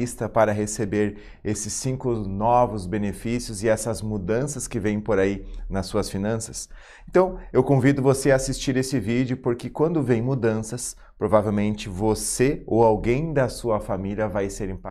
lista para receber esses cinco novos benefícios e essas mudanças que vêm por aí nas suas finanças? Então, eu convido você a assistir esse vídeo porque quando vem mudanças, provavelmente você ou alguém da sua família vai ser impactado.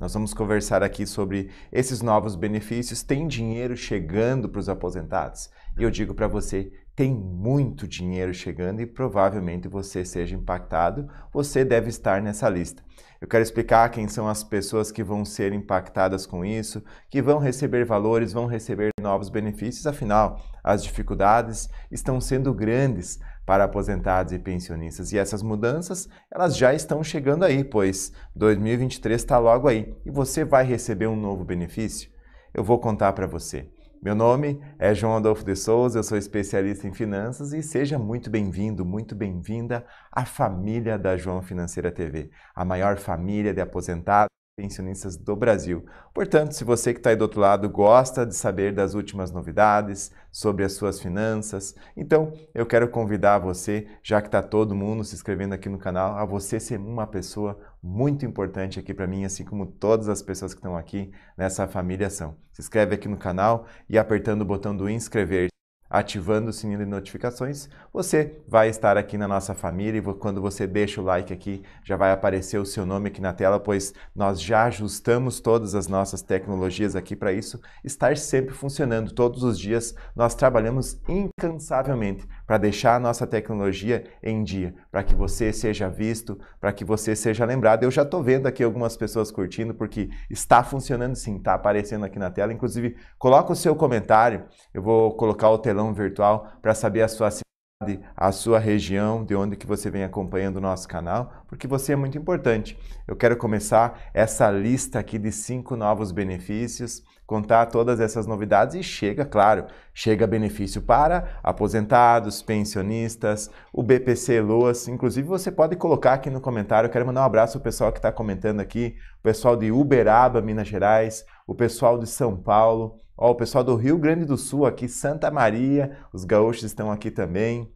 Nós vamos conversar aqui sobre esses novos benefícios. Tem dinheiro chegando para os aposentados? E eu digo para você tem muito dinheiro chegando e provavelmente você seja impactado, você deve estar nessa lista. Eu quero explicar quem são as pessoas que vão ser impactadas com isso, que vão receber valores, vão receber novos benefícios, afinal, as dificuldades estão sendo grandes para aposentados e pensionistas. E essas mudanças, elas já estão chegando aí, pois 2023 está logo aí e você vai receber um novo benefício? Eu vou contar para você. Meu nome é João Adolfo de Souza, eu sou especialista em finanças e seja muito bem-vindo, muito bem-vinda à família da João Financeira TV, a maior família de aposentados e pensionistas do Brasil. Portanto, se você que está aí do outro lado gosta de saber das últimas novidades sobre as suas finanças, então eu quero convidar você, já que está todo mundo se inscrevendo aqui no canal, a você ser uma pessoa muito importante aqui para mim, assim como todas as pessoas que estão aqui nessa família são. Se inscreve aqui no canal e apertando o botão do inscrever ativando o sininho de notificações, você vai estar aqui na nossa família e quando você deixa o like aqui, já vai aparecer o seu nome aqui na tela, pois nós já ajustamos todas as nossas tecnologias aqui para isso estar sempre funcionando. Todos os dias nós trabalhamos incansavelmente para deixar a nossa tecnologia em dia, para que você seja visto, para que você seja lembrado. Eu já estou vendo aqui algumas pessoas curtindo porque está funcionando sim, está aparecendo aqui na tela. Inclusive, coloca o seu comentário, eu vou colocar o telão salão virtual para saber a sua cidade, a sua região, de onde que você vem acompanhando o nosso canal, porque você é muito importante. Eu quero começar essa lista aqui de cinco novos benefícios, contar todas essas novidades e chega, claro, chega benefício para aposentados, pensionistas, o BPC Loas. Inclusive, você pode colocar aqui no comentário. Eu quero mandar um abraço ao pessoal que está comentando aqui, o pessoal de Uberaba, Minas Gerais, o pessoal de São Paulo, Ó, o pessoal do Rio Grande do Sul aqui, Santa Maria, os gaúchos estão aqui também.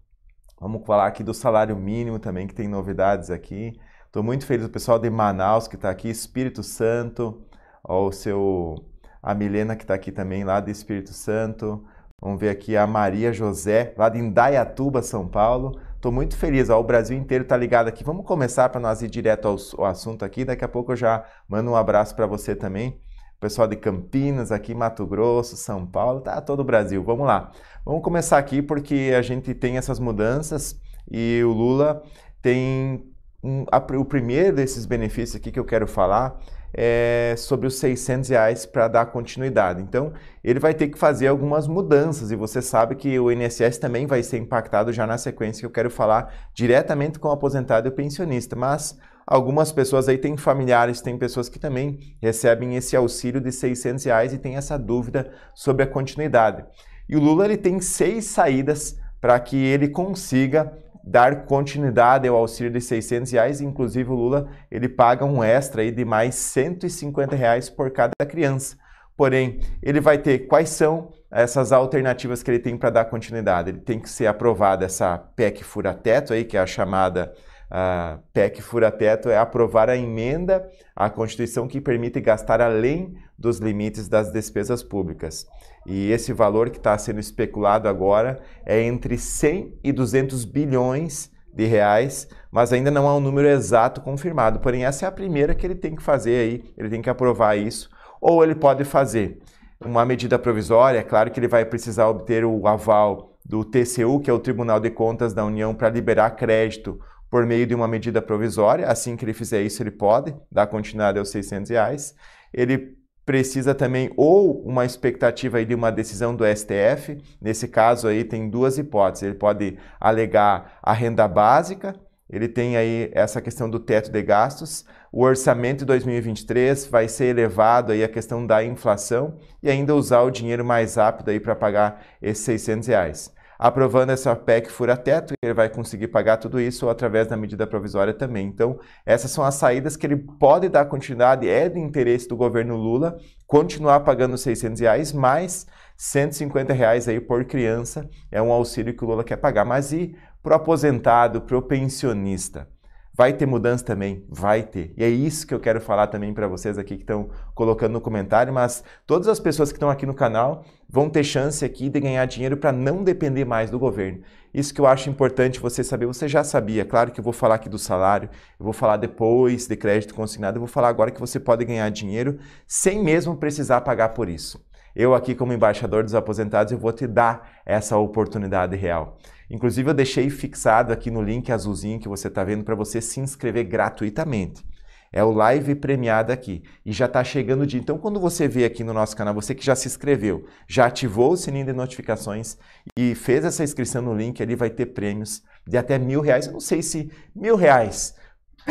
Vamos falar aqui do salário mínimo também, que tem novidades aqui. Estou muito feliz, o pessoal de Manaus que está aqui, Espírito Santo, ó, o seu, a Milena que está aqui também, lá de Espírito Santo. Vamos ver aqui a Maria José, lá de Indaiatuba, São Paulo. Estou muito feliz, ó, o Brasil inteiro está ligado aqui. Vamos começar para nós ir direto ao, ao assunto aqui, daqui a pouco eu já mando um abraço para você também pessoal de Campinas, aqui Mato Grosso, São Paulo, tá todo o Brasil. Vamos lá. Vamos começar aqui porque a gente tem essas mudanças e o Lula tem um, a, o primeiro desses benefícios aqui que eu quero falar é sobre os 600 reais para dar continuidade. Então, ele vai ter que fazer algumas mudanças e você sabe que o INSS também vai ser impactado já na sequência que eu quero falar diretamente com o aposentado e o pensionista, mas Algumas pessoas aí têm familiares, tem pessoas que também recebem esse auxílio de 600 reais e tem essa dúvida sobre a continuidade. E o Lula ele tem seis saídas para que ele consiga dar continuidade ao auxílio de 600 reais, inclusive o Lula ele paga um extra aí de mais 150 reais por cada criança. Porém, ele vai ter quais são essas alternativas que ele tem para dar continuidade? Ele tem que ser aprovada essa PEC fura-teto aí, que é a chamada a PEC fura-teto é aprovar a emenda à Constituição que permite gastar além dos limites das despesas públicas. E esse valor que está sendo especulado agora é entre 100 e 200 bilhões de reais, mas ainda não há um número exato confirmado. Porém, essa é a primeira que ele tem que fazer aí, ele tem que aprovar isso, ou ele pode fazer uma medida provisória, é claro que ele vai precisar obter o aval do TCU, que é o Tribunal de Contas da União, para liberar crédito por meio de uma medida provisória. Assim que ele fizer isso, ele pode dar continuidade aos 600 reais. Ele precisa também ou uma expectativa aí de uma decisão do STF. Nesse caso aí tem duas hipóteses. Ele pode alegar a renda básica, ele tem aí essa questão do teto de gastos. O orçamento de 2023 vai ser elevado aí a questão da inflação e ainda usar o dinheiro mais rápido aí para pagar esses 600 reais. Aprovando essa PEC fura-teto, ele vai conseguir pagar tudo isso através da medida provisória também. Então, essas são as saídas que ele pode dar continuidade, é do interesse do governo Lula continuar pagando 600 reais, mais 150 reais aí por criança, é um auxílio que o Lula quer pagar. Mas e para o aposentado, para o pensionista? Vai ter mudança também, vai ter. E é isso que eu quero falar também para vocês aqui que estão colocando no comentário, mas todas as pessoas que estão aqui no canal vão ter chance aqui de ganhar dinheiro para não depender mais do governo. Isso que eu acho importante você saber. Você já sabia, claro que eu vou falar aqui do salário, eu vou falar depois de crédito consignado, eu vou falar agora que você pode ganhar dinheiro sem mesmo precisar pagar por isso. Eu aqui como embaixador dos aposentados, eu vou te dar essa oportunidade real. Inclusive, eu deixei fixado aqui no link azulzinho que você está vendo para você se inscrever gratuitamente. É o live premiado aqui. E já está chegando o dia. Então, quando você vê aqui no nosso canal, você que já se inscreveu, já ativou o sininho de notificações e fez essa inscrição no link, ali vai ter prêmios de até mil reais. Eu não sei se mil reais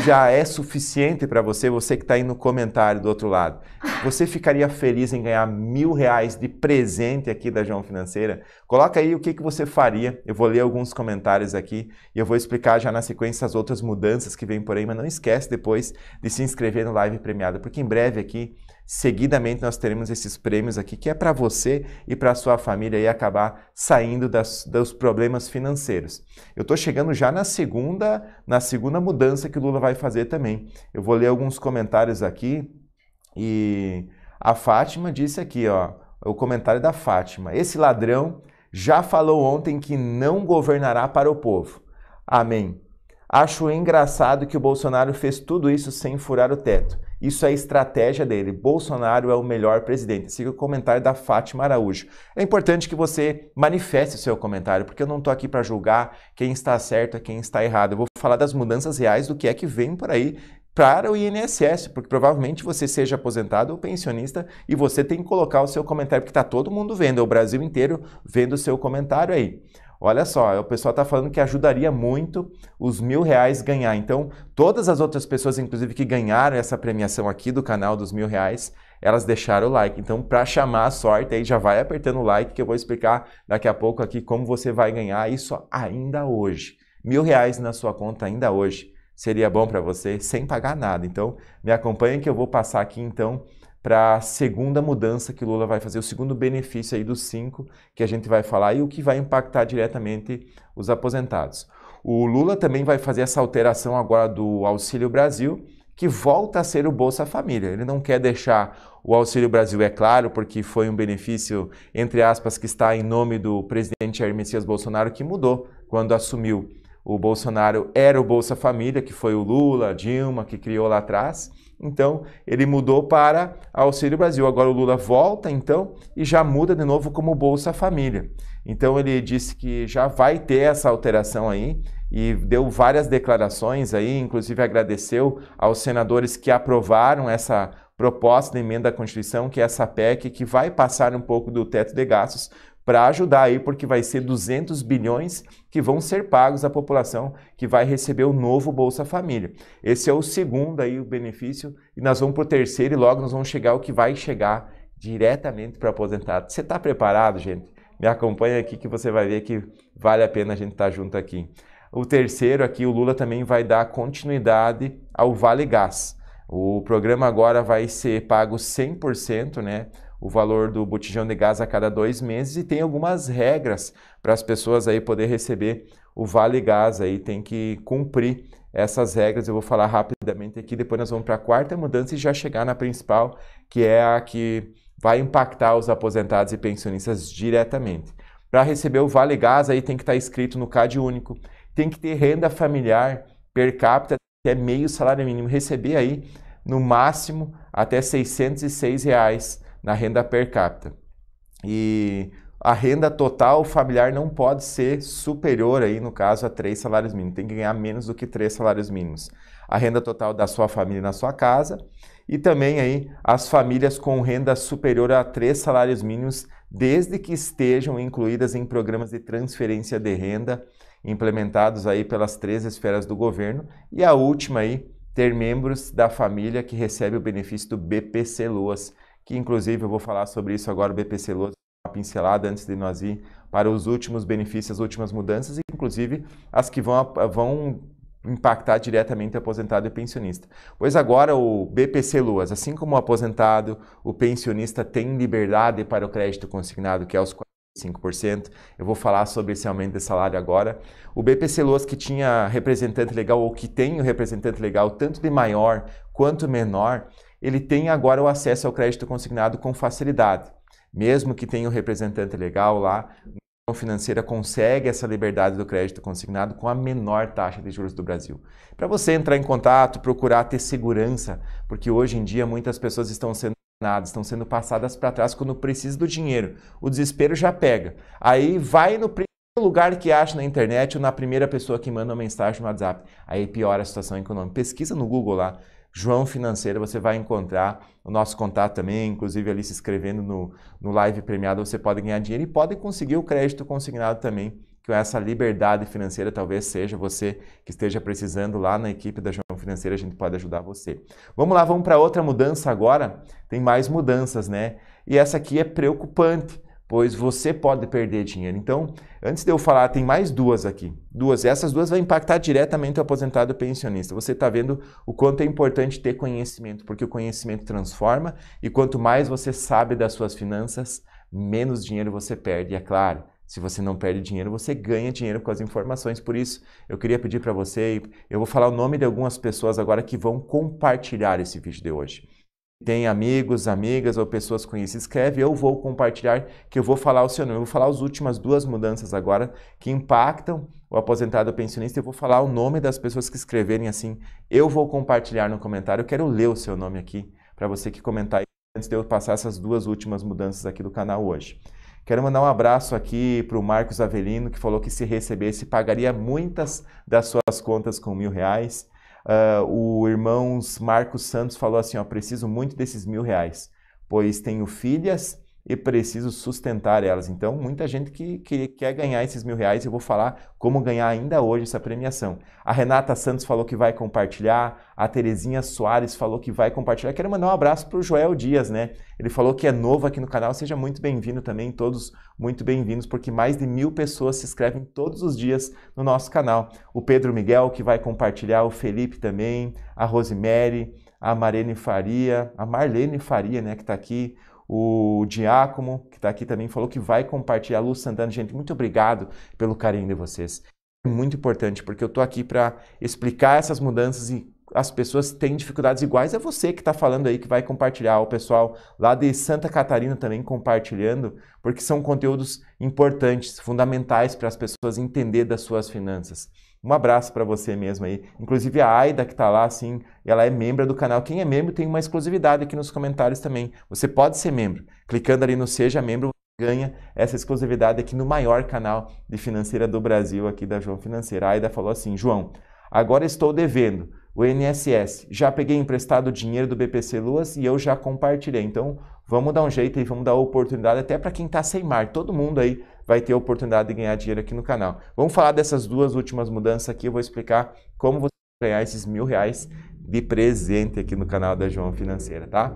já é suficiente para você, você que está aí no comentário do outro lado. Você ficaria feliz em ganhar mil reais de presente aqui da João Financeira? Coloca aí o que, que você faria. Eu vou ler alguns comentários aqui e eu vou explicar já na sequência as outras mudanças que vêm por aí, mas não esquece depois de se inscrever no Live Premiada, porque em breve aqui Seguidamente nós teremos esses prêmios aqui que é para você e para sua família e acabar saindo das, dos problemas financeiros. Eu estou chegando já na segunda na segunda mudança que o Lula vai fazer também. Eu vou ler alguns comentários aqui e a Fátima disse aqui, ó, o comentário da Fátima. Esse ladrão já falou ontem que não governará para o povo. Amém. Acho engraçado que o Bolsonaro fez tudo isso sem furar o teto. Isso é estratégia dele. Bolsonaro é o melhor presidente. Siga o comentário da Fátima Araújo. É importante que você manifeste seu comentário, porque eu não estou aqui para julgar quem está certo e quem está errado. Eu vou falar das mudanças reais, do que é que vem por aí para o INSS, porque provavelmente você seja aposentado ou pensionista e você tem que colocar o seu comentário, porque está todo mundo vendo, é o Brasil inteiro vendo o seu comentário aí. Olha só, o pessoal está falando que ajudaria muito os mil reais ganhar. Então, todas as outras pessoas, inclusive, que ganharam essa premiação aqui do canal dos mil reais, elas deixaram o like. Então, para chamar a sorte, aí já vai apertando o like que eu vou explicar daqui a pouco aqui como você vai ganhar isso ainda hoje. Mil reais na sua conta ainda hoje. Seria bom para você sem pagar nada. Então, me acompanha que eu vou passar aqui então para a segunda mudança que Lula vai fazer, o segundo benefício aí dos cinco que a gente vai falar e o que vai impactar diretamente os aposentados. O Lula também vai fazer essa alteração agora do Auxílio Brasil, que volta a ser o Bolsa Família. Ele não quer deixar o Auxílio Brasil, é claro, porque foi um benefício, entre aspas, que está em nome do presidente Jair Messias Bolsonaro, que mudou quando assumiu. O Bolsonaro era o Bolsa Família, que foi o Lula, Dilma, que criou lá atrás. Então, ele mudou para Auxílio Brasil. Agora o Lula volta, então, e já muda de novo como Bolsa Família. Então, ele disse que já vai ter essa alteração aí e deu várias declarações aí, inclusive agradeceu aos senadores que aprovaram essa proposta de emenda à Constituição, que é essa PEC, que vai passar um pouco do teto de gastos, para ajudar aí, porque vai ser 200 bilhões que vão ser pagos à população que vai receber o novo Bolsa Família. Esse é o segundo aí o benefício e nós vamos para o terceiro e logo nós vamos chegar o que vai chegar diretamente para aposentado. Você está preparado, gente? Me acompanha aqui que você vai ver que vale a pena a gente estar tá junto aqui. O terceiro aqui, o Lula também vai dar continuidade ao Vale Gás. O programa agora vai ser pago 100%, né? o valor do botijão de gás a cada dois meses e tem algumas regras para as pessoas aí poder receber o Vale Gás aí, tem que cumprir essas regras. Eu vou falar rapidamente aqui, depois nós vamos para a quarta mudança e já chegar na principal, que é a que vai impactar os aposentados e pensionistas diretamente. Para receber o Vale Gás aí tem que estar inscrito no CAD único, tem que ter renda familiar per capita até meio salário mínimo, receber aí no máximo até R$ 606. Reais na renda per capita. E a renda total familiar não pode ser superior aí, no caso, a três salários mínimos. Tem que ganhar menos do que três salários mínimos. A renda total da sua família na sua casa e também aí as famílias com renda superior a três salários mínimos, desde que estejam incluídas em programas de transferência de renda implementados aí pelas três esferas do governo. E a última aí, ter membros da família que recebe o benefício do BPC Loas que inclusive eu vou falar sobre isso agora, o BPC Lousa, uma pincelada antes de nós ir para os últimos benefícios, as últimas mudanças, inclusive as que vão, vão impactar diretamente o aposentado e o pensionista. Pois agora o BPC Luas, assim como o aposentado, o pensionista tem liberdade para o crédito consignado, que é os 45% Eu vou falar sobre esse aumento de salário agora. O BPC Luas que tinha representante legal ou que tem o representante legal tanto de maior quanto menor, ele tem agora o acesso ao crédito consignado com facilidade. Mesmo que tenha o um representante legal lá, a financeira consegue essa liberdade do crédito consignado com a menor taxa de juros do Brasil. Para você entrar em contato, procurar ter segurança, porque hoje em dia muitas pessoas estão sendo nada, estão sendo passadas para trás quando precisa do dinheiro. O desespero já pega. Aí vai no primeiro lugar que acha na internet ou na primeira pessoa que manda uma mensagem no WhatsApp. Aí piora a situação econômica. Pesquisa no Google lá. João Financeira, você vai encontrar o nosso contato também, inclusive ali se inscrevendo no, no live premiado, você pode ganhar dinheiro e pode conseguir o crédito consignado também, com essa liberdade financeira talvez seja você que esteja precisando lá na equipe da João Financeira, a gente pode ajudar você. Vamos lá, vamos para outra mudança agora. Tem mais mudanças, né? E essa aqui é preocupante pois você pode perder dinheiro. Então, antes de eu falar, tem mais duas aqui. Duas. Essas duas vão impactar diretamente o aposentado o pensionista. Você está vendo o quanto é importante ter conhecimento, porque o conhecimento transforma e quanto mais você sabe das suas finanças, menos dinheiro você perde. E é claro, se você não perde dinheiro, você ganha dinheiro com as informações. Por isso, eu queria pedir para você, eu vou falar o nome de algumas pessoas agora que vão compartilhar esse vídeo de hoje tem amigos, amigas ou pessoas conhecidas, escreve, eu vou compartilhar, que eu vou falar o seu nome. Eu vou falar as últimas duas mudanças agora que impactam o aposentado pensionista. Eu vou falar o nome das pessoas que escreverem assim, eu vou compartilhar no comentário. Eu quero ler o seu nome aqui para você que comentar antes de eu passar essas duas últimas mudanças aqui do canal hoje. Quero mandar um abraço aqui para o Marcos Avelino, que falou que se recebesse, pagaria muitas das suas contas com mil reais. Uh, o irmão Marcos Santos falou assim: ó, preciso muito desses mil reais, pois tenho filhas e preciso sustentar elas. Então, muita gente que, que quer ganhar esses mil reais, eu vou falar como ganhar ainda hoje essa premiação. A Renata Santos falou que vai compartilhar, a Terezinha Soares falou que vai compartilhar. Quero mandar um abraço para o Joel Dias, né? Ele falou que é novo aqui no canal, seja muito bem-vindo também, todos muito bem-vindos, porque mais de mil pessoas se inscrevem todos os dias no nosso canal. O Pedro Miguel, que vai compartilhar, o Felipe também, a Rosemary, a Marlene Faria, a Marlene Faria, né, que está aqui, o Diácono, que está aqui também, falou que vai compartilhar. luz Santana, gente, muito obrigado pelo carinho de vocês. É muito importante, porque eu estou aqui para explicar essas mudanças e as pessoas têm dificuldades iguais a você que está falando aí, que vai compartilhar. O pessoal lá de Santa Catarina também compartilhando, porque são conteúdos importantes, fundamentais para as pessoas entender das suas finanças. Um abraço para você mesmo aí. Inclusive a Aida que está lá, assim, ela é membro do canal. Quem é membro tem uma exclusividade aqui nos comentários também. Você pode ser membro. Clicando ali no Seja Membro, ganha essa exclusividade aqui no maior canal de financeira do Brasil, aqui da João Financeira. A Aida falou assim: João, agora estou devendo o INSS. Já peguei emprestado o dinheiro do BPC Luas e eu já compartilhei. Então, vamos dar um jeito e vamos dar oportunidade até para quem está sem mar. Todo mundo aí vai ter a oportunidade de ganhar dinheiro aqui no canal. Vamos falar dessas duas últimas mudanças aqui, eu vou explicar como você ganhar esses mil reais de presente aqui no canal da João Financeira, tá?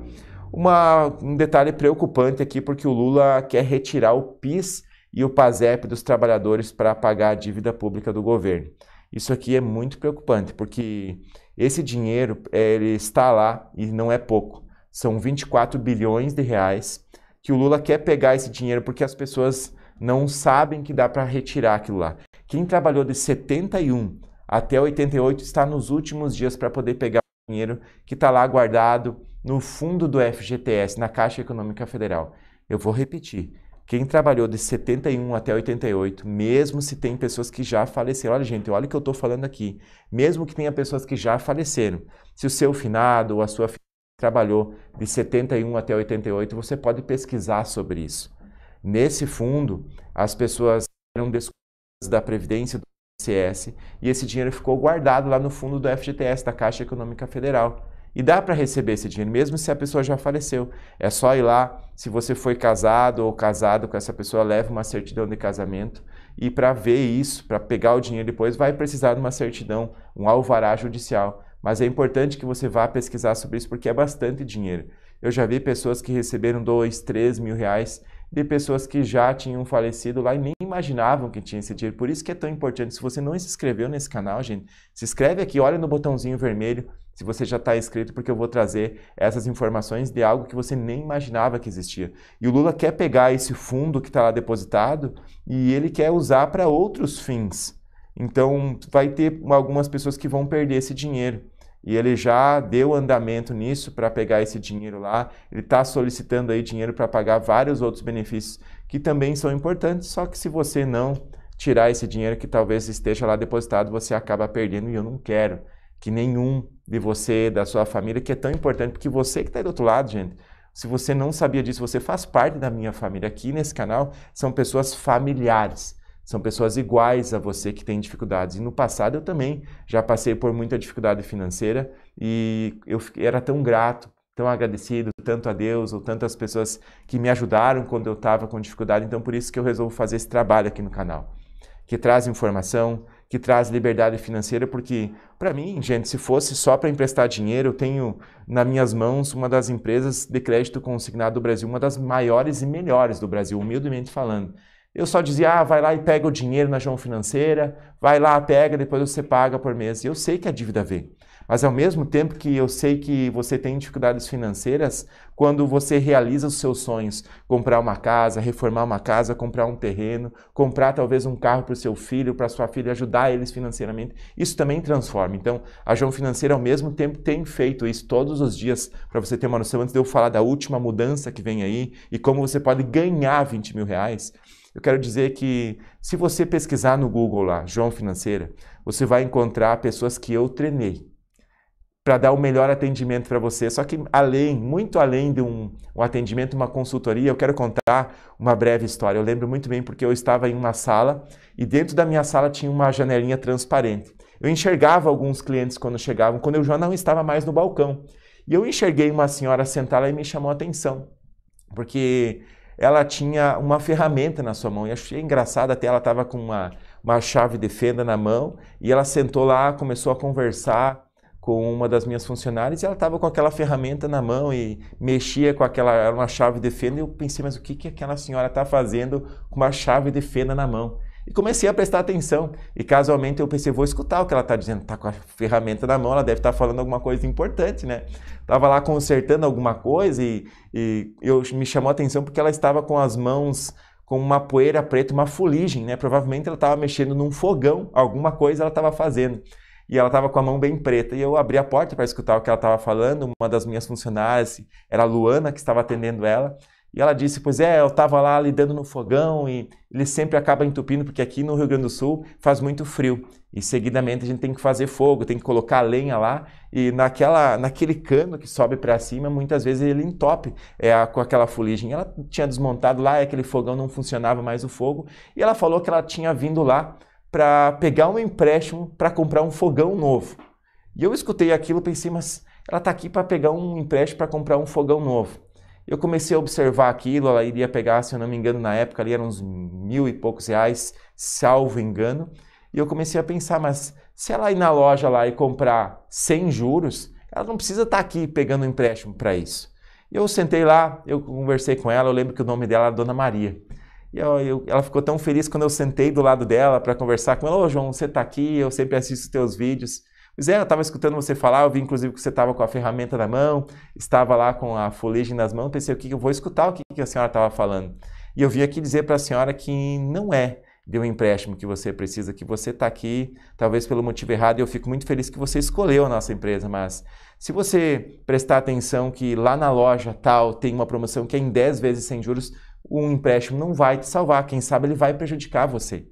Uma, um detalhe preocupante aqui, porque o Lula quer retirar o PIS e o PASEP dos trabalhadores para pagar a dívida pública do governo. Isso aqui é muito preocupante, porque esse dinheiro é, ele está lá e não é pouco. São 24 bilhões de reais que o Lula quer pegar esse dinheiro porque as pessoas não sabem que dá para retirar aquilo lá. Quem trabalhou de 71 até 88 está nos últimos dias para poder pegar o dinheiro que está lá guardado no fundo do FGTS, na Caixa Econômica Federal. Eu vou repetir. Quem trabalhou de 71 até 88, mesmo se tem pessoas que já faleceram, olha gente, olha o que eu estou falando aqui, mesmo que tenha pessoas que já faleceram, se o seu finado ou a sua trabalhou de 71 até 88, você pode pesquisar sobre isso. Nesse fundo, as pessoas eram descontadas da Previdência do ICS e esse dinheiro ficou guardado lá no fundo do FGTS, da Caixa Econômica Federal. E dá para receber esse dinheiro, mesmo se a pessoa já faleceu. É só ir lá, se você foi casado ou casado com essa pessoa, leva uma certidão de casamento. E para ver isso, para pegar o dinheiro depois, vai precisar de uma certidão, um alvará judicial. Mas é importante que você vá pesquisar sobre isso, porque é bastante dinheiro. Eu já vi pessoas que receberam dois, três mil reais de pessoas que já tinham falecido lá e nem imaginavam que tinha esse dinheiro. Por isso que é tão importante. Se você não se inscreveu nesse canal, gente, se inscreve aqui, olha no botãozinho vermelho se você já está inscrito, porque eu vou trazer essas informações de algo que você nem imaginava que existia. E o Lula quer pegar esse fundo que está lá depositado e ele quer usar para outros fins. Então, vai ter algumas pessoas que vão perder esse dinheiro e ele já deu andamento nisso para pegar esse dinheiro lá. Ele está solicitando aí dinheiro para pagar vários outros benefícios que também são importantes, só que se você não tirar esse dinheiro que talvez esteja lá depositado, você acaba perdendo e eu não quero que nenhum de você, da sua família, que é tão importante, porque você que está do outro lado, gente, se você não sabia disso, você faz parte da minha família. Aqui nesse canal são pessoas familiares são pessoas iguais a você que têm dificuldades. E no passado eu também já passei por muita dificuldade financeira e eu era tão grato, tão agradecido tanto a Deus ou tantas pessoas que me ajudaram quando eu estava com dificuldade. Então por isso que eu resolvo fazer esse trabalho aqui no canal, que traz informação, que traz liberdade financeira, porque para mim, gente, se fosse só para emprestar dinheiro, eu tenho nas minhas mãos uma das empresas de crédito consignado do Brasil, uma das maiores e melhores do Brasil, humildemente falando. Eu só dizia, ah, vai lá e pega o dinheiro na João Financeira, vai lá, pega, depois você paga por mês. eu sei que a dívida vem. Mas ao mesmo tempo que eu sei que você tem dificuldades financeiras, quando você realiza os seus sonhos, comprar uma casa, reformar uma casa, comprar um terreno, comprar talvez um carro para o seu filho, para sua filha, ajudar eles financeiramente, isso também transforma. Então, a João Financeira ao mesmo tempo tem feito isso todos os dias, para você ter uma noção, antes de eu falar da última mudança que vem aí e como você pode ganhar 20 mil reais, eu quero dizer que se você pesquisar no Google lá, João Financeira, você vai encontrar pessoas que eu treinei para dar o melhor atendimento para você. Só que além, muito além de um, um, atendimento, uma consultoria, eu quero contar uma breve história. Eu lembro muito bem porque eu estava em uma sala e dentro da minha sala tinha uma janelinha transparente. Eu enxergava alguns clientes quando chegavam, quando eu já não estava mais no balcão. E eu enxerguei uma senhora sentada e me chamou a atenção. Porque ela tinha uma ferramenta na sua mão. E achei engraçado, até ela estava com uma, uma chave de fenda na mão e ela sentou lá, começou a conversar com uma das minhas funcionárias e ela estava com aquela ferramenta na mão e mexia com aquela era uma chave de fenda e eu pensei mas o que que aquela senhora está fazendo com uma chave de fenda na mão e comecei a prestar atenção. E casualmente eu pensei, vou escutar o que ela está dizendo. Está com a ferramenta na mão, ela deve estar tá falando alguma coisa importante, né? Tava lá consertando alguma coisa e, e eu me chamou a atenção porque ela estava com as mãos com uma poeira preta, uma fuligem, né? Provavelmente ela estava mexendo num fogão, alguma coisa ela estava fazendo. E ela estava com a mão bem preta. E eu abri a porta para escutar o que ela estava falando. Uma das minhas funcionárias era a Luana, que estava atendendo ela. E ela disse: Pois é, eu estava lá lidando no fogão e ele sempre acaba entupindo, porque aqui no Rio Grande do Sul faz muito frio. E seguidamente a gente tem que fazer fogo, tem que colocar lenha lá. E naquela, naquele cano que sobe para cima, muitas vezes ele entope é, com aquela fuligem. Ela tinha desmontado lá, é, aquele fogão não funcionava mais o fogo. E ela falou que ela tinha vindo lá para pegar um empréstimo para comprar um fogão novo. E eu escutei aquilo e pensei: Mas ela está aqui para pegar um empréstimo para comprar um fogão novo. Eu comecei a observar aquilo, ela iria pegar, se eu não me engano, na época ali eram uns mil e poucos reais, salvo engano. E eu comecei a pensar, mas se ela ir na loja lá e comprar sem juros, ela não precisa estar tá aqui pegando um empréstimo para isso. Eu sentei lá, eu conversei com ela, eu lembro que o nome dela era Dona Maria. E eu, eu, ela ficou tão feliz quando eu sentei do lado dela para conversar com ela. Ô, João, você está aqui, eu sempre assisto os teus vídeos. Zé, eu estava escutando você falar, eu vi inclusive que você estava com a ferramenta na mão, estava lá com a folhagem nas mãos, pensei, o que eu vou escutar o que, que a senhora estava falando. E eu vim aqui dizer para a senhora que não é de um empréstimo que você precisa, que você está aqui, talvez pelo motivo errado, e eu fico muito feliz que você escolheu a nossa empresa, mas se você prestar atenção que lá na loja tal tem uma promoção que é em 10 vezes sem juros, um empréstimo não vai te salvar, quem sabe ele vai prejudicar você.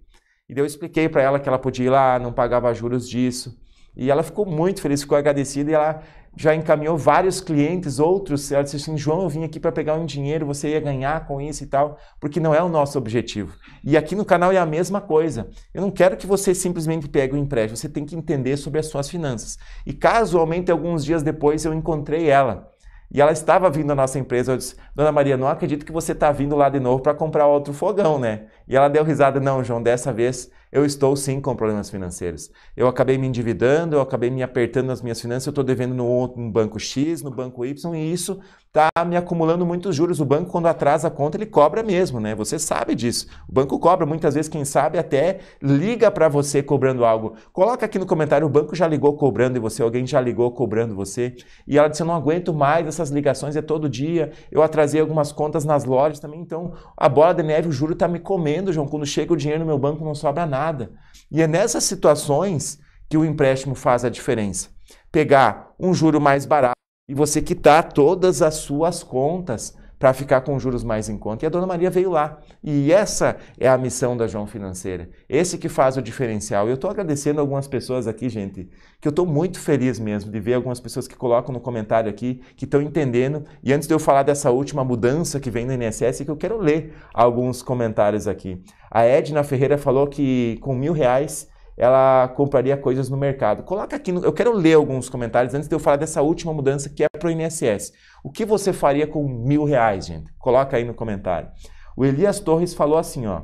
E daí eu expliquei para ela que ela podia ir lá, não pagava juros disso. E ela ficou muito feliz, ficou agradecida e ela já encaminhou vários clientes, outros. Ela disse assim: João, eu vim aqui para pegar um dinheiro, você ia ganhar com isso e tal, porque não é o nosso objetivo. E aqui no canal é a mesma coisa. Eu não quero que você simplesmente pegue o um empréstimo, você tem que entender sobre as suas finanças. E casualmente, alguns dias depois, eu encontrei ela. E ela estava vindo à nossa empresa. Eu disse, Dona Maria, não acredito que você está vindo lá de novo para comprar outro fogão, né? E ela deu risada, não, João, dessa vez eu estou sim com problemas financeiros. Eu acabei me endividando, eu acabei me apertando nas minhas finanças, eu estou devendo no, no, banco X, no banco Y, e isso está me acumulando muitos juros. O banco, quando atrasa a conta, ele cobra mesmo, né? Você sabe disso. O banco cobra, muitas vezes, quem sabe até liga para você cobrando algo. Coloca aqui no comentário, o banco já ligou cobrando e você, alguém já ligou cobrando você. E ela disse, eu não aguento mais essas ligações, é todo dia, eu atrasei algumas contas nas lojas também, então a bola de neve, o juro está me comendo, João. Quando chega o dinheiro no meu banco, não sobra nada nada. E é nessas situações que o empréstimo faz a diferença. Pegar um juro mais barato e você quitar todas as suas contas para ficar com juros mais em conta. E a Dona Maria veio lá. E essa é a missão da João Financeira. Esse que faz o diferencial. Eu estou agradecendo algumas pessoas aqui, gente, que eu estou muito feliz mesmo de ver algumas pessoas que colocam no comentário aqui, que estão entendendo. E antes de eu falar dessa última mudança que vem no INSS, que eu quero ler alguns comentários aqui. A Edna Ferreira falou que com mil reais ela compraria coisas no mercado. Coloca aqui, no, eu quero ler alguns comentários antes de eu falar dessa última mudança que é para o INSS. O que você faria com mil reais, gente? Coloca aí no comentário. O Elias Torres falou assim, ó.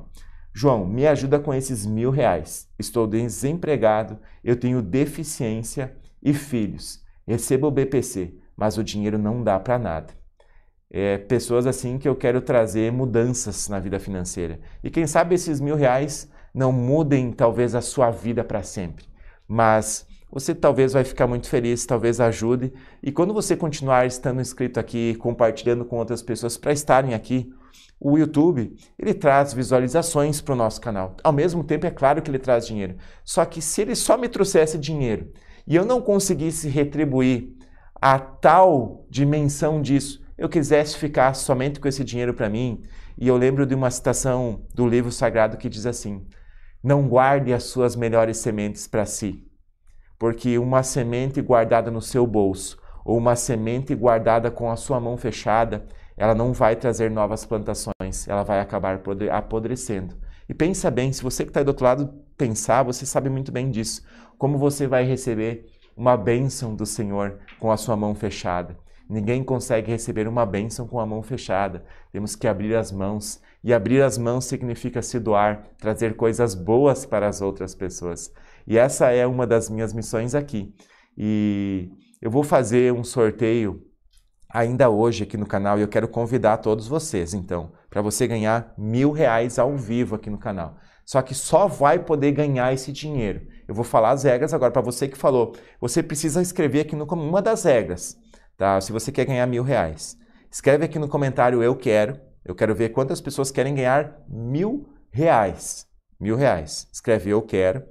João, me ajuda com esses mil reais. Estou desempregado, eu tenho deficiência e filhos. Recebo o BPC, mas o dinheiro não dá para nada. É, pessoas assim que eu quero trazer mudanças na vida financeira. E quem sabe esses mil reais não mudem talvez a sua vida para sempre, mas você talvez vai ficar muito feliz, talvez ajude. E quando você continuar estando inscrito aqui, compartilhando com outras pessoas para estarem aqui, o YouTube, ele traz visualizações para o nosso canal. Ao mesmo tempo, é claro que ele traz dinheiro. Só que se ele só me trouxesse dinheiro e eu não conseguisse retribuir a tal dimensão disso, eu quisesse ficar somente com esse dinheiro para mim, e eu lembro de uma citação do livro sagrado que diz assim: não guarde as suas melhores sementes para si, porque uma semente guardada no seu bolso ou uma semente guardada com a sua mão fechada, ela não vai trazer novas plantações, ela vai acabar apodrecendo. E pensa bem, se você que está do outro lado pensar, você sabe muito bem disso, como você vai receber uma bênção do Senhor com a sua mão fechada. Ninguém consegue receber uma bênção com a mão fechada. Temos que abrir as mãos e abrir as mãos significa se doar, trazer coisas boas para as outras pessoas. E essa é uma das minhas missões aqui. E eu vou fazer um sorteio ainda hoje aqui no canal e eu quero convidar todos vocês, então, para você ganhar mil reais ao vivo aqui no canal. Só que só vai poder ganhar esse dinheiro. Eu vou falar as regras agora para você que falou. Você precisa escrever aqui no uma das regras, tá? Se você quer ganhar mil reais, escreve aqui no comentário eu quero eu quero ver quantas pessoas querem ganhar mil reais. Mil reais. Escreve eu quero.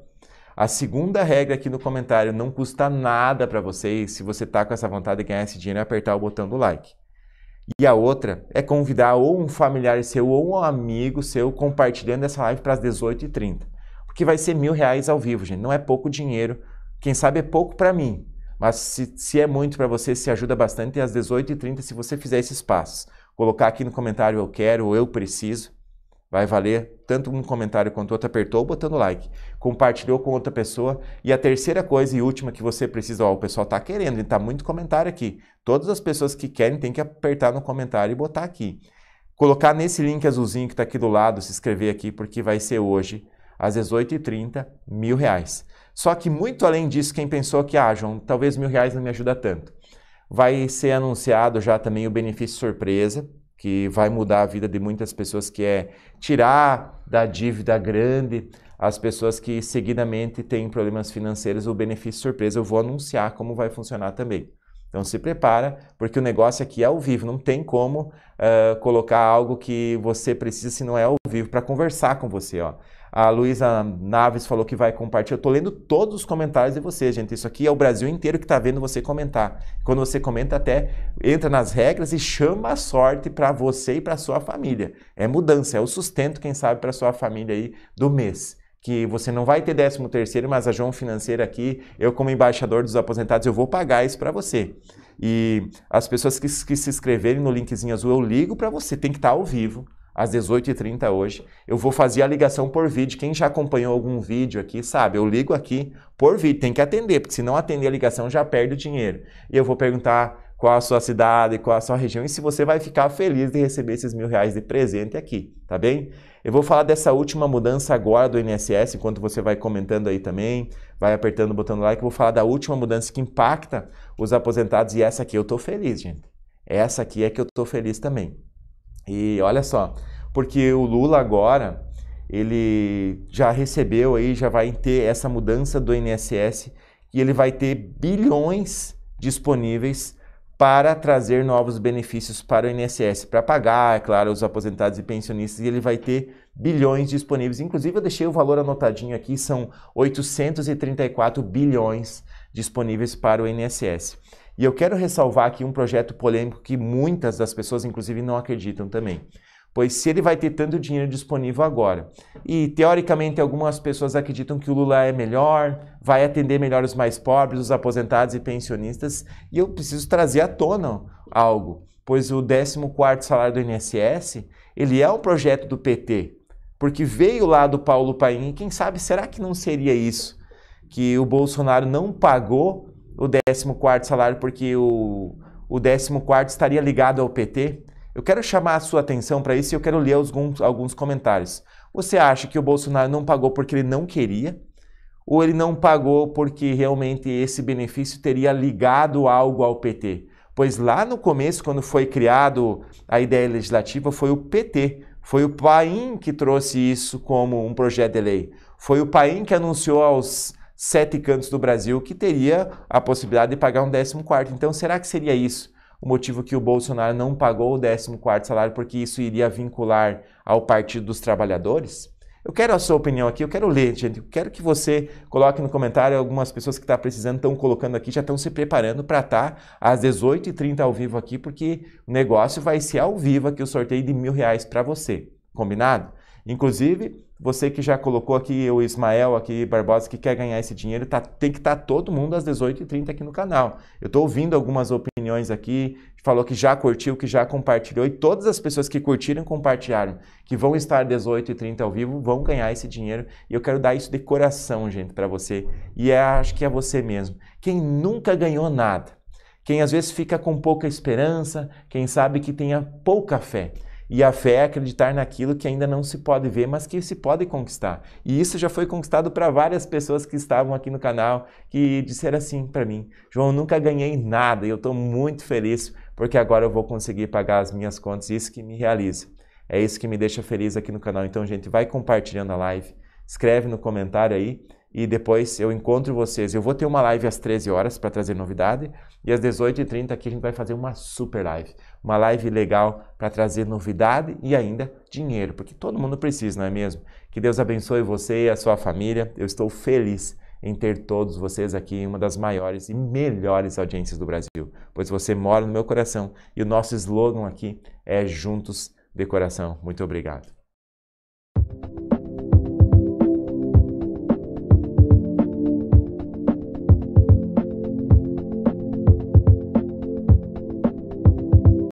A segunda regra aqui no comentário não custa nada para vocês se você tá com essa vontade de ganhar esse dinheiro é apertar o botão do like. E a outra é convidar ou um familiar seu ou um amigo seu compartilhando essa live para as 18h30. Porque vai ser mil reais ao vivo, gente. Não é pouco dinheiro. Quem sabe é pouco para mim. Mas se, se é muito para você, se ajuda bastante. E às 18h30, se você fizer esses passos colocar aqui no comentário eu quero ou eu preciso. Vai valer tanto um comentário quanto outro. Apertou botando like, compartilhou com outra pessoa. E a terceira coisa e última que você precisa, ó, o pessoal está querendo, está muito comentário aqui. Todas as pessoas que querem têm que apertar no comentário e botar aqui. Colocar nesse link azulzinho que está aqui do lado, se inscrever aqui, porque vai ser hoje, às 18h30, mil reais. Só que muito além disso, quem pensou que, ah, João, talvez mil reais não me ajuda tanto. Vai ser anunciado já também o benefício surpresa, que vai mudar a vida de muitas pessoas, que é tirar da dívida grande as pessoas que seguidamente têm problemas financeiros, o benefício surpresa. Eu vou anunciar como vai funcionar também. Então se prepara, porque o negócio aqui é ao vivo, não tem como uh, colocar algo que você precisa se não é ao vivo para conversar com você. Ó. A Luísa Naves falou que vai compartilhar. Eu estou lendo todos os comentários de você, gente. Isso aqui é o Brasil inteiro que está vendo você comentar. Quando você comenta, até entra nas regras e chama a sorte para você e para sua família. É mudança, é o sustento, quem sabe, para sua família aí do mês que você não vai ter 13 terceiro, mas a João Financeira aqui, eu como embaixador dos aposentados, eu vou pagar isso para você. E as pessoas que, que, se inscreverem no linkzinho azul, eu ligo para você, tem que estar tá ao vivo, às 18h30 hoje. Eu vou fazer a ligação por vídeo, quem já acompanhou algum vídeo aqui sabe, eu ligo aqui por vídeo, tem que atender, porque se não atender a ligação já perde o dinheiro. E eu vou perguntar qual a sua cidade, qual a sua região e se você vai ficar feliz de receber esses mil reais de presente aqui, tá bem? Eu vou falar dessa última mudança agora do INSS, enquanto você vai comentando aí também, vai apertando o botão do like, eu vou falar da última mudança que impacta os aposentados e essa aqui eu tô feliz, gente. Essa aqui é que eu tô feliz também. E olha só, porque o Lula agora, ele já recebeu aí, já vai ter essa mudança do INSS e ele vai ter bilhões disponíveis para trazer novos benefícios para o INSS, para pagar, é claro, os aposentados e pensionistas, e ele vai ter bilhões disponíveis. Inclusive, eu deixei o valor anotadinho aqui, são 834 bilhões disponíveis para o INSS. E eu quero ressalvar aqui um projeto polêmico que muitas das pessoas, inclusive, não acreditam também. Pois se ele vai ter tanto dinheiro disponível agora, e teoricamente algumas pessoas acreditam que o Lula é melhor, vai atender melhor os mais pobres, os aposentados e pensionistas, e eu preciso trazer à tona algo, pois o 14º salário do INSS, ele é um projeto do PT, porque veio lá do Paulo Paim, e quem sabe será que não seria isso? Que o Bolsonaro não pagou o 14º salário porque o, o 14º estaria ligado ao PT? Eu quero chamar a sua atenção para isso e eu quero ler alguns, alguns comentários. Você acha que o Bolsonaro não pagou porque ele não queria? Ou ele não pagou porque realmente esse benefício teria ligado algo ao PT? Pois lá no começo, quando foi criado a ideia legislativa, foi o PT, foi o Paim que trouxe isso como um projeto de lei. Foi o Paim que anunciou aos sete cantos do Brasil que teria a possibilidade de pagar um décimo quarto. Então, será que seria isso? o motivo que o Bolsonaro não pagou o 14 salário porque isso iria vincular ao Partido dos Trabalhadores? Eu quero a sua opinião aqui, eu quero ler, gente. Eu quero que você coloque no comentário. Algumas pessoas que estão tá precisando estão colocando aqui, já estão se preparando para estar tá às 18h30 ao vivo aqui, porque o negócio vai ser ao vivo aqui o sorteio de mil reais para você. Combinado? Inclusive, você que já colocou aqui o Ismael aqui, Barbosa, que quer ganhar esse dinheiro, tá, tem que estar tá todo mundo às 18h30 aqui no canal. Eu estou ouvindo algumas opiniões aqui, falou que já curtiu, que já compartilhou, e todas as pessoas que curtiram e compartilharam, que vão estar 18h30 ao vivo, vão ganhar esse dinheiro. E eu quero dar isso de coração, gente, para você. E é, acho que é você mesmo. Quem nunca ganhou nada, quem às vezes fica com pouca esperança, quem sabe que tenha pouca fé. E a fé é acreditar naquilo que ainda não se pode ver, mas que se pode conquistar. E isso já foi conquistado para várias pessoas que estavam aqui no canal, que disseram assim para mim: João, eu nunca ganhei nada e eu estou muito feliz porque agora eu vou conseguir pagar as minhas contas. Isso que me realiza. É isso que me deixa feliz aqui no canal. Então, gente, vai compartilhando a live, escreve no comentário aí e depois eu encontro vocês. Eu vou ter uma live às 13 horas para trazer novidade e às 18h30 aqui a gente vai fazer uma super live. Uma live legal para trazer novidade e ainda dinheiro, porque todo mundo precisa, não é mesmo? Que Deus abençoe você e a sua família. Eu estou feliz em ter todos vocês aqui em uma das maiores e melhores audiências do Brasil, pois você mora no meu coração e o nosso slogan aqui é Juntos de Coração. Muito obrigado.